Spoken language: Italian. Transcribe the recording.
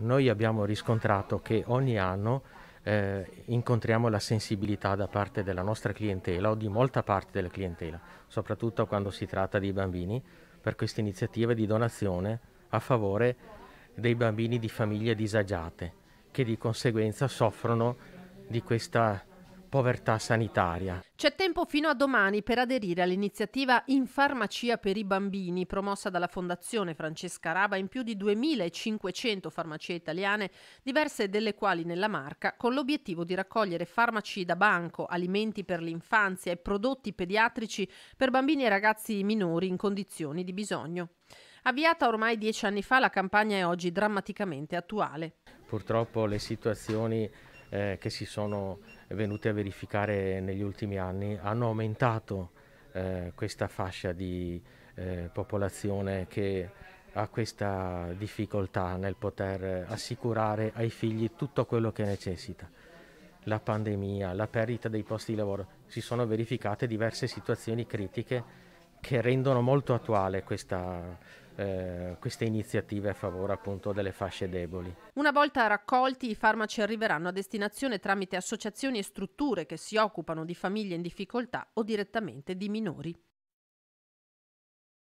noi abbiamo riscontrato che ogni anno eh, incontriamo la sensibilità da parte della nostra clientela o di molta parte della clientela, soprattutto quando si tratta di bambini, per questa iniziativa di donazione a favore dei bambini di famiglie disagiate che di conseguenza soffrono di questa povertà sanitaria. C'è tempo fino a domani per aderire all'iniziativa In farmacia per i bambini promossa dalla Fondazione Francesca Rava in più di 2500 farmacie italiane, diverse delle quali nella marca, con l'obiettivo di raccogliere farmaci da banco, alimenti per l'infanzia e prodotti pediatrici per bambini e ragazzi minori in condizioni di bisogno. Avviata ormai dieci anni fa, la campagna è oggi drammaticamente attuale. Purtroppo le situazioni eh, che si sono venute a verificare negli ultimi anni hanno aumentato eh, questa fascia di eh, popolazione che ha questa difficoltà nel poter assicurare ai figli tutto quello che necessita. La pandemia, la perdita dei posti di lavoro, si sono verificate diverse situazioni critiche che rendono molto attuale questa, situazione. Eh, queste iniziative a favore appunto delle fasce deboli. Una volta raccolti i farmaci arriveranno a destinazione tramite associazioni e strutture che si occupano di famiglie in difficoltà o direttamente di minori.